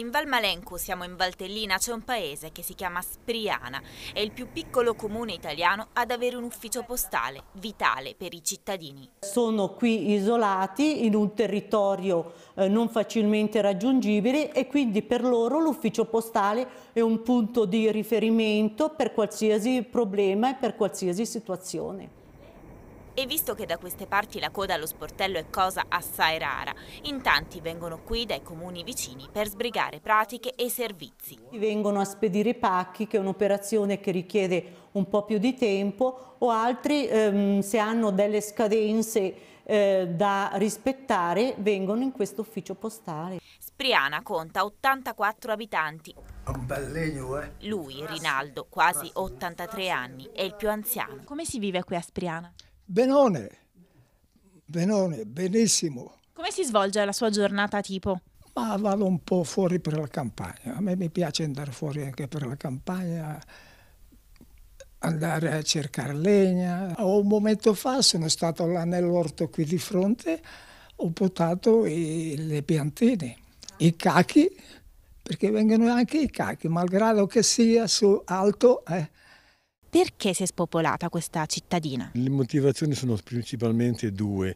In Val Malenco, siamo in Valtellina, c'è un paese che si chiama Spriana. È il più piccolo comune italiano ad avere un ufficio postale, vitale per i cittadini. Sono qui isolati in un territorio eh, non facilmente raggiungibile e quindi per loro l'ufficio postale è un punto di riferimento per qualsiasi problema e per qualsiasi situazione e visto che da queste parti la coda allo sportello è cosa assai rara, in tanti vengono qui dai comuni vicini per sbrigare pratiche e servizi. Vengono a spedire i pacchi, che è un'operazione che richiede un po' più di tempo, o altri ehm, se hanno delle scadenze eh, da rispettare vengono in questo ufficio postale. Spriana conta 84 abitanti. Un bel legno, eh? Lui, Rinaldo, quasi 83 anni, è il più anziano. Come si vive qui a Spriana? Benone, benone, benissimo. Come si svolge la sua giornata tipo? Ma vado un po' fuori per la campagna, a me mi piace andare fuori anche per la campagna, andare a cercare legna. un momento fa sono stato là nell'orto qui di fronte, ho potato i, le piantine, i cachi, perché vengono anche i cachi, malgrado che sia su alto. Eh, perché si è spopolata questa cittadina? Le motivazioni sono principalmente due.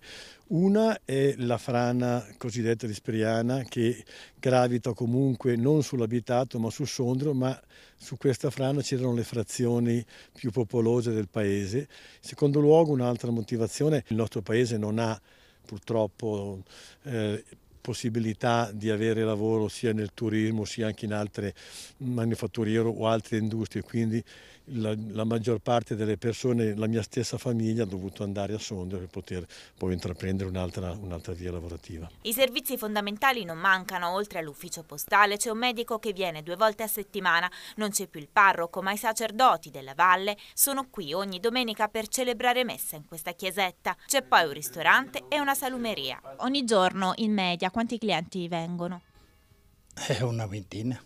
Una è la frana cosiddetta di risperiana che gravita comunque non sull'abitato ma sul Sondro, ma su questa frana c'erano le frazioni più popolose del paese. In secondo luogo un'altra motivazione, il nostro paese non ha purtroppo eh, possibilità di avere lavoro sia nel turismo sia anche in altre manifatturiere o altre industrie, quindi la, la, maggior parte delle persone, la mia stessa famiglia, ha dovuto andare a Sondrio per poter poi intraprendere un'altra un via lavorativa. I servizi fondamentali non mancano, oltre all'ufficio postale c'è un medico che viene due volte a settimana, non c'è più il parroco ma i sacerdoti della valle sono qui ogni domenica per celebrare messa in questa chiesetta. C'è poi un ristorante e una salumeria. Ogni giorno in media quanti clienti vengono? Eh, una ventina.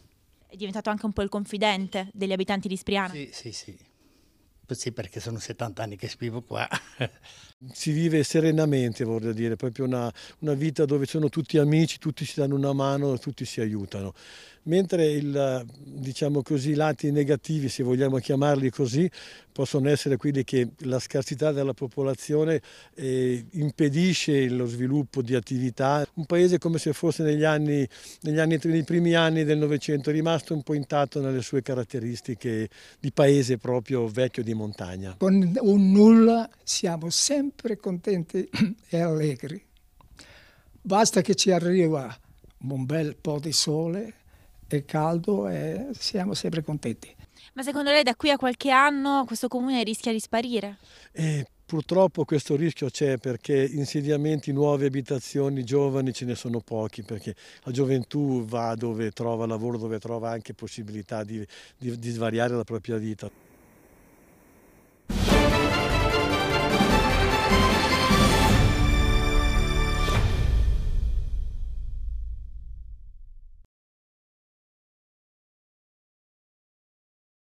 È diventato anche un po' il confidente degli abitanti di Spriano? Sì, sì, sì. Sì, perché sono 70 anni che vivo qua. si vive serenamente, vorrei dire, proprio una, una, vita dove sono tutti amici, tutti si danno una mano, tutti si aiutano. Mentre il, diciamo i lati negativi, se vogliamo chiamarli così, possono essere quelli che la scarsità della popolazione eh, impedisce lo sviluppo di attività. Un paese come se fosse negli, anni, negli anni, nei primi anni del Novecento, è rimasto un po' intatto nelle sue caratteristiche di paese proprio vecchio di montagna. Con un nulla siamo sempre contenti e allegri. Basta che ci arriva un bel po' di sole e caldo e siamo sempre contenti. Ma secondo lei da qui a qualche anno questo comune rischia di sparire? Eh, Purtroppo questo rischio c'è perché insediamenti, nuove abitazioni, giovani ce ne sono pochi perché la gioventù va dove trova lavoro, dove trova anche possibilità di, di, di svariare la propria vita.